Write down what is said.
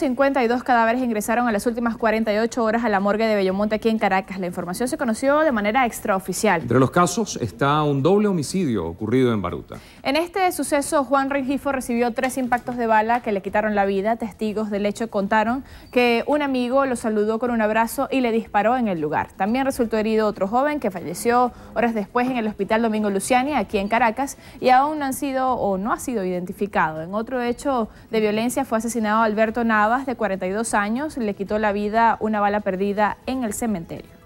52 cadáveres ingresaron en las últimas 48 horas a la morgue de Bellomonte aquí en Caracas. La información se conoció de manera extraoficial. Entre los casos está un doble homicidio ocurrido en Baruta. En este suceso, Juan Rengifo recibió tres impactos de bala que le quitaron la vida. Testigos del hecho contaron que un amigo lo saludó con un abrazo y le disparó en el lugar. También resultó herido otro joven que falleció horas después en el Hospital Domingo Luciani, aquí en Caracas, y aún no han sido o no ha sido identificado. En otro hecho de violencia fue asesinado Alberto Nado de 42 años, le quitó la vida una bala perdida en el cementerio.